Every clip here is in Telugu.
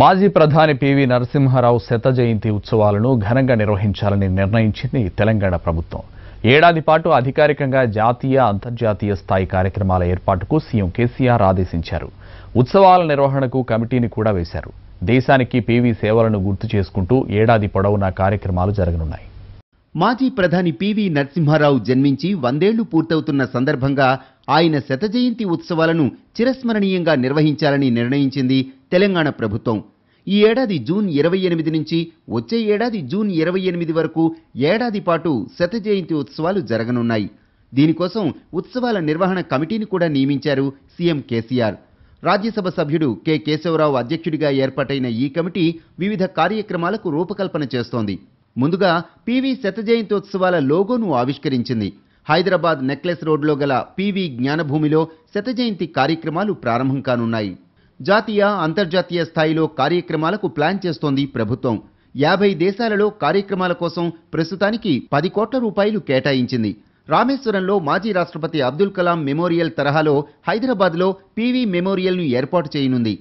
మాజీ ప్రధాని పివి నరసింహారావు శత జయంతి ఉత్సవాలను ఘనంగా నిర్వహించాలని నిర్ణయించింది తెలంగాణ ప్రభుత్వం ఏడాది పాటు అధికారికంగా జాతీయ అంతర్జాతీయ స్థాయి కార్యక్రమాల ఏర్పాటుకు సీఎం కేసీఆర్ ఆదేశించారు ఉత్సవాల నిర్వహణకు కమిటీని కూడా వేశారు దేశానికి పీవీ సేవలను గుర్తు చేసుకుంటూ ఏడాది పొడవునా కార్యక్రమాలు జరగనున్నాయి మాజీ ప్రధాని పివి నరసింహారావు జన్మించి వందేళ్లు పూర్తవుతున్న సందర్భంగా ఆయన శతజయంతి ఉత్సవాలను చిరస్మరణీయంగా నిర్వహించాలని నిర్ణయించింది తెలంగాణ ప్రభుత్వం ఈ ఏడాది జూన్ ఇరవై ఎనిమిది నుంచి వచ్చే ఏడాది జూన్ ఇరవై ఎనిమిది వరకు ఏడాది పాటు శత జయంతి ఉత్సవాలు జరగనున్నాయి దీనికోసం ఉత్సవాల నిర్వహణ కమిటీని కూడా నియమించారు సీఎం కేసీఆర్ రాజ్యసభ సభ్యుడు కె కేశవరావు అధ్యక్షుడిగా ఏర్పాటైన ఈ కమిటీ వివిధ కార్యక్రమాలకు రూపకల్పన చేస్తోంది ముందుగా పివి శత ఉత్సవాల లోగోను ఆవిష్కరించింది హైదరాబాద్ నెక్లెస్ రోడ్లో గల పీవీ జ్ఞానభూమిలో శతజయంతి కార్యక్రమాలు ప్రారంభం కానున్నాయి జాతీయ అంతర్జాతీయ స్థాయిలో కార్యక్రమాలకు ప్లాన్ చేస్తోంది ప్రభుత్వం యాభై దేశాలలో కార్యక్రమాల కోసం ప్రస్తుతానికి పది కోట్ల రూపాయలు కేటాయించింది రామేశ్వరంలో మాజీ రాష్ట్రపతి అబ్దుల్ కలాం మెమోరియల్ తరహాలో హైదరాబాద్లో పీవీ మెమోరియల్ను ఏర్పాటు చేయనుంది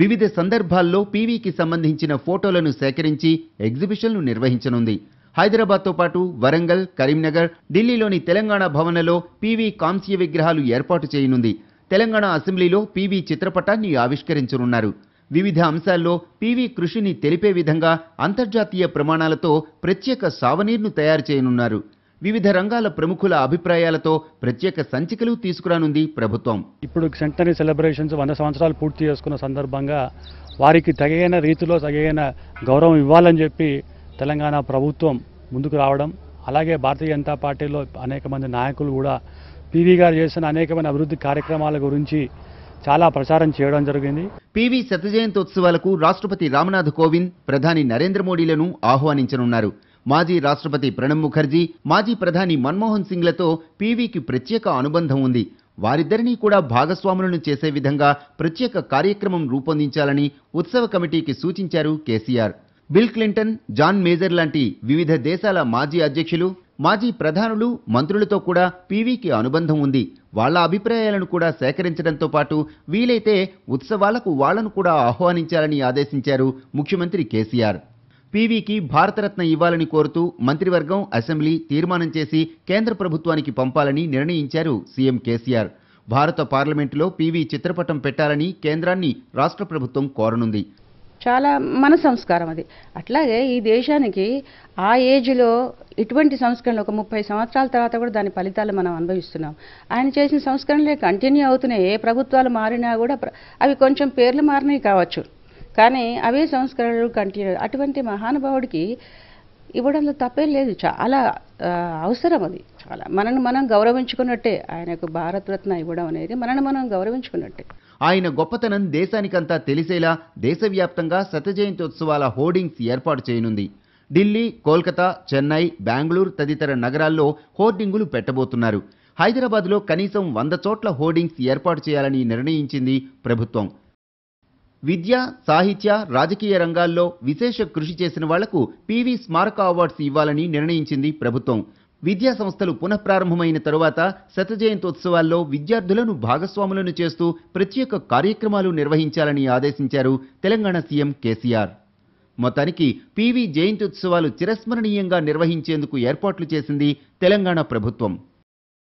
వివిధ సందర్భాల్లో పీవీకి సంబంధించిన ఫోటోలను సేకరించి ఎగ్జిబిషన్లు నిర్వహించనుంది హైదరాబాద్తో పాటు వరంగల్ కరీంనగర్ ఢిల్లీలోని తెలంగాణ భవనలో పీవీ కాంస్య విగ్రహాలు ఏర్పాటు చేయనుంది తెలంగాణ అసెంబ్లీలో పీవీ చిత్రపటాన్ని ఆవిష్కరించనున్నారు వివిధ అంశాల్లో పీవీ కృషిని తెలిపే విధంగా అంతర్జాతీయ ప్రమాణాలతో ప్రత్యేక సావనీర్ను తయారు చేయనున్నారు వివిధ రంగాల ప్రముఖుల అభిప్రాయాలతో ప్రత్యేక సంచికలు తీసుకురానుంది ప్రభుత్వం ఇప్పుడు సెంటనరీ సెలబ్రేషన్స్ వంద సంవత్సరాలు పూర్తి చేసుకున్న సందర్భంగా వారికి తగిన రీతిలో తగిన గౌరవం ఇవ్వాలని చెప్పి తెలంగాణ ప్రభుత్వం ముందుకు రావడం అలాగే భారతీయ జనతా పార్టీలో అనేక మంది నాయకులు కూడా పీవీ గారు చేసిన అనేకమైన అభివృద్ధి కార్యక్రమాల గురించి చాలా ప్రచారం చేయడం జరిగింది పివి శతజయంతోత్సవాలకు రాష్ట్రపతి రామ్నాథ్ కోవింద్ ప్రధాని నరేంద్ర మోడీలను ఆహ్వానించనున్నారు మాజీ రాష్ట్రపతి ప్రణబ్ ముఖర్జీ మాజీ ప్రధాని మన్మోహన్ సింగ్లతో పీవీకి ప్రత్యేక అనుబంధం ఉంది వారిద్దరినీ కూడా భాగస్వాములను చేసే విధంగా ప్రత్యేక కార్యక్రమం రూపొందించాలని ఉత్సవ కమిటీకి సూచించారు KCR Bill Clinton John Major లాంటి వివిధ దేశాల మాజీ అధ్యక్షులు మాజీ ప్రధానులు మంత్రులతో కూడా పీవీకి అనుబంధం ఉంది వాళ్ల అభిప్రాయాలను కూడా సేకరించడంతో పాటు వీలైతే ఉత్సవాలకు వాళ్లను కూడా ఆహ్వానించాలని ఆదేశించారు ముఖ్యమంత్రి కేసీఆర్ పీవీకి భారతరత్న ఇవ్వాలని కోరుతూ మంత్రివర్గం అసెంబ్లీ తీర్మానం చేసి కేంద్ర ప్రభుత్వానికి పంపాలని నిర్ణయించారు సీఎం కేసీఆర్ భారత పార్లమెంటులో పీవీ చిత్రపటం పెట్టాలని కేంద్రాన్ని రాష్ట్ర ప్రభుత్వం కోరనుంది చాలా మన సంస్కారం అది అట్లాగే ఈ దేశానికి ఆ ఏజ్లో ఇటువంటి సంస్కరణలు ఒక ముప్పై సంవత్సరాల తర్వాత కూడా దాని ఫలితాలు మనం అనుభవిస్తున్నాం ఆయన చేసిన సంస్కరణలే కంటిన్యూ అవుతున్నాయి ఏ ప్రభుత్వాలు మారినా కూడా అవి కొంచెం పేర్లు మారినవి కావచ్చు కానీ అవే సంస్కరణలు కంటిన్యూ అటువంటి మహానుభావుడికి ఇవ్వడంలో తప్పేం లేదు చాలా అవసరం అది చాలా మనను మనం గౌరవించుకున్నట్టే ఆయనకు భారతరత్న ఇవ్వడం అనేది మనను మనం గౌరవించుకున్నట్టే ఆయన గొప్పతనం దేశానికంతా తెలిసేలా దేశవ్యాప్తంగా ఉత్సవాల హోర్డింగ్స్ ఏర్పాటు చేయనుంది ఢిల్లీ కోల్కతా చెన్నై బెంగళూరు తదితర నగరాల్లో హోర్డింగులు పెట్టబోతున్నారు హైదరాబాద్లో కనీసం వంద చోట్ల హోర్డింగ్స్ ఏర్పాటు చేయాలని నిర్ణయించింది ప్రభుత్వం విద్య సాహిత్య రాజకీయ రంగాల్లో విశేష కృషి చేసిన వాళ్లకు పీవీ స్మారక అవార్డ్స్ ఇవ్వాలని నిర్ణయించింది ప్రభుత్వం విద్యా సంస్థలు పునఃప్రారంభమైన తరువాత శత జయంత్యోత్సవాల్లో విద్యార్థులను భాగస్వాములను చేస్తూ ప్రత్యేక కార్యక్రమాలు నిర్వహించాలని ఆదేశించారు తెలంగాణ సీఎం కేసీఆర్ మొత్తానికి పీవీ జయంత్యుత్సవాలు చిరస్మరణీయంగా నిర్వహించేందుకు ఏర్పాట్లు చేసింది తెలంగాణ ప్రభుత్వం